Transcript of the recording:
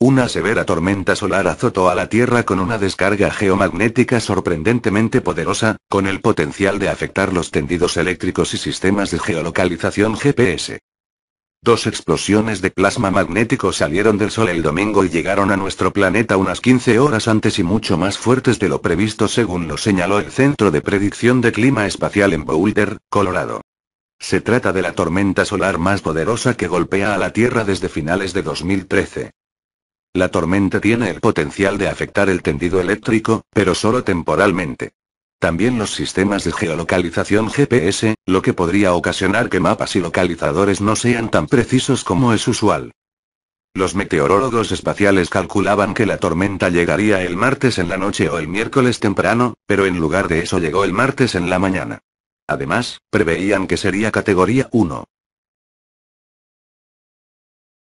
Una severa tormenta solar azotó a la Tierra con una descarga geomagnética sorprendentemente poderosa, con el potencial de afectar los tendidos eléctricos y sistemas de geolocalización GPS. Dos explosiones de plasma magnético salieron del Sol el domingo y llegaron a nuestro planeta unas 15 horas antes y mucho más fuertes de lo previsto según lo señaló el Centro de Predicción de Clima Espacial en Boulder, Colorado. Se trata de la tormenta solar más poderosa que golpea a la Tierra desde finales de 2013. La tormenta tiene el potencial de afectar el tendido eléctrico, pero solo temporalmente. También los sistemas de geolocalización GPS, lo que podría ocasionar que mapas y localizadores no sean tan precisos como es usual. Los meteorólogos espaciales calculaban que la tormenta llegaría el martes en la noche o el miércoles temprano, pero en lugar de eso llegó el martes en la mañana. Además, preveían que sería categoría 1.